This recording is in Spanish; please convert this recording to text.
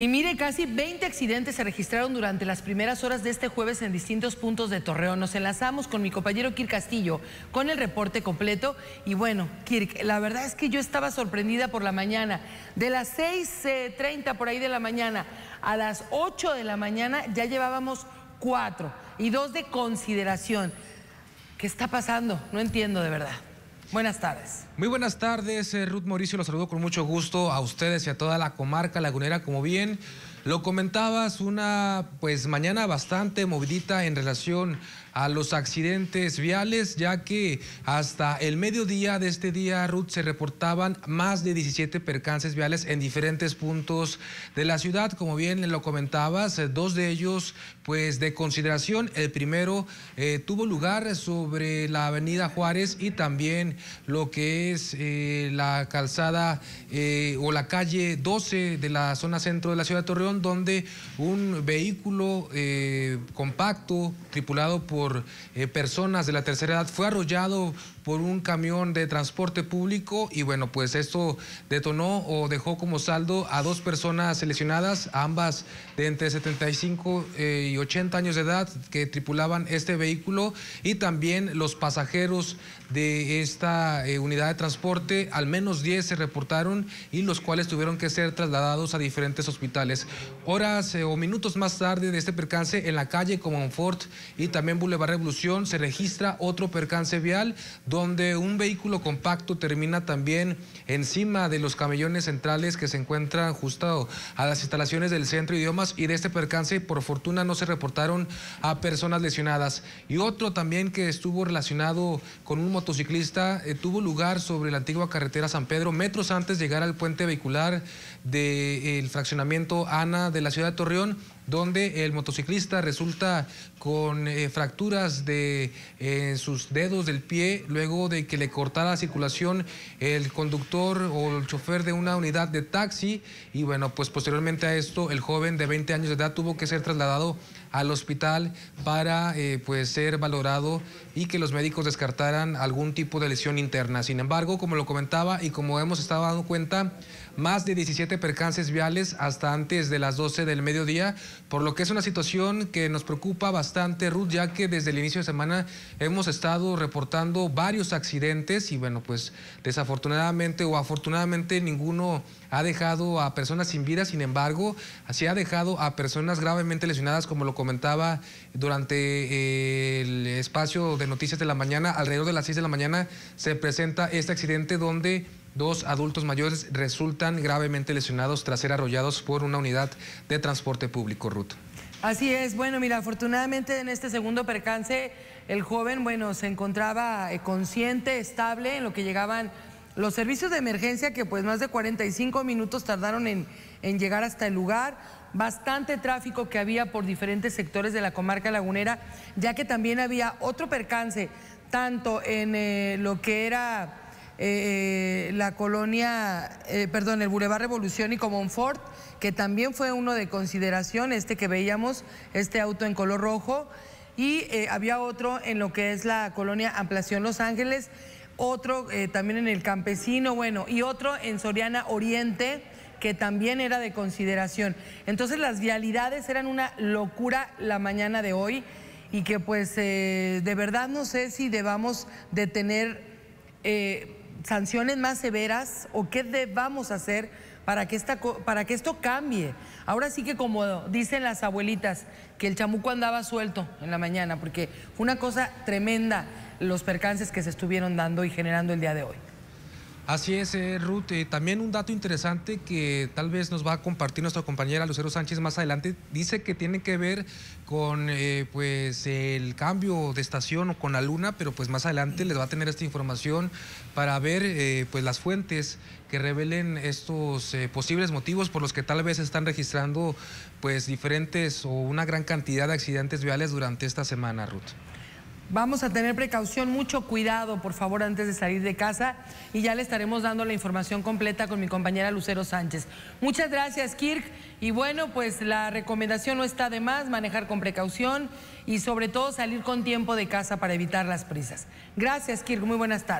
Y mire, casi 20 accidentes se registraron durante las primeras horas de este jueves en distintos puntos de Torreón. Nos enlazamos con mi compañero Kirk Castillo con el reporte completo. Y bueno, Kirk, la verdad es que yo estaba sorprendida por la mañana. De las 6.30 eh, por ahí de la mañana a las 8 de la mañana ya llevábamos cuatro y dos de consideración. ¿Qué está pasando? No entiendo de verdad. Buenas tardes. Muy buenas tardes, eh, Ruth Mauricio, los saludo con mucho gusto a ustedes y a toda la comarca lagunera, como bien lo comentabas, una pues mañana bastante movidita en relación a los accidentes viales, ya que hasta el mediodía de este día, Ruth, se reportaban más de 17 percances viales en diferentes puntos de la ciudad. Como bien lo comentabas, eh, dos de ellos, pues de consideración. El primero eh, tuvo lugar sobre la avenida Juárez y también lo que es eh, la calzada o la calle 12 de la zona centro de la ciudad de Torreón donde un vehículo eh, compacto tripulado por eh, personas de la tercera edad fue arrollado por un camión de transporte público y bueno, pues esto detonó o dejó como saldo a dos personas seleccionadas ambas de entre 75 y 80 eh, años de edad que tripulaban este vehículo y también los pasajeros de esta unidad de transporte, al menos 10 se reportaron y los cuales tuvieron que ser trasladados a diferentes hospitales. Horas eh, o minutos más tarde de este percance en la calle Comonfort y también Boulevard Revolución se registra otro percance vial donde un vehículo compacto termina también encima de los camellones centrales que se encuentran justo a las instalaciones del Centro de Idiomas y de este percance por fortuna no se reportaron a personas lesionadas. Y otro también que estuvo relacionado con un motociclista eh, tuvo lugar sobre la antigua carretera San Pedro, metros antes de llegar al puente vehicular del eh, fraccionamiento Ana de la ciudad de Torreón donde el motociclista resulta con eh, fracturas de eh, sus dedos del pie luego de que le cortara la circulación el conductor o el chofer de una unidad de taxi y bueno, pues posteriormente a esto el joven de 20 años de edad tuvo que ser trasladado al hospital para eh, pues, ser valorado y que los médicos descartaran algún tipo de lesión interna. Sin embargo, como lo comentaba y como hemos estado dando cuenta, más de 17 percances viales hasta antes de las 12 del mediodía por lo que es una situación que nos preocupa bastante, Ruth, ya que desde el inicio de semana hemos estado reportando varios accidentes y bueno, pues desafortunadamente o afortunadamente ninguno ha dejado a personas sin vida, sin embargo, así ha dejado a personas gravemente lesionadas, como lo comentaba durante eh, el espacio de noticias de la mañana, alrededor de las 6 de la mañana se presenta este accidente donde Dos adultos mayores resultan gravemente lesionados tras ser arrollados por una unidad de transporte público, Ruth. Así es, bueno, mira, afortunadamente en este segundo percance el joven, bueno, se encontraba eh, consciente, estable en lo que llegaban los servicios de emergencia que pues más de 45 minutos tardaron en, llegar hasta el lugar bastante tráfico que había por diferentes sectores de la comarca lagunera, ya que también había otro percance, tanto en eh, lo que era eh, la colonia, eh, perdón, el Boulevard Revolución y Comonfort, que también fue uno de consideración, este que veíamos, este auto en color rojo, y eh, había otro en lo que es la colonia Amplación Los Ángeles, otro también en el Campesino, bueno, y otro en Soriana Oriente que también era de consideración. Entonces las vialidades eran una locura la mañana de hoy y que pues de verdad no sé si debamos de tener eh, sanciones más severas o qué debamos hacer para que, esta, para que esto cambie. Ahora sí que como dicen las abuelitas, que el chamuco andaba suelto en la mañana, porque fue una cosa tremenda los percances que se estuvieron dando y generando el día de hoy. Así es, eh, Ruth. Eh, también un dato interesante que tal vez nos va a compartir nuestra compañera Lucero Sánchez más adelante, dice que tiene que ver con eh, pues el cambio de estación o con la luna, pero pues más adelante les va a tener esta información para ver pues las fuentes que revelen estos posibles motivos por los que tal vez están registrando pues diferentes o una gran cantidad de accidentes viales durante esta semana, Ruth. Vamos a tener precaución, mucho cuidado, por favor, antes de salir de casa y ya le estaremos dando la información completa con mi compañera Lucero Sánchez. Muchas gracias, Kirk. Y bueno, pues la recomendación no está de más, manejar con precaución y sobre todo salir con tiempo de casa para evitar las prisas. Gracias, Kirk. Muy buenas tardes.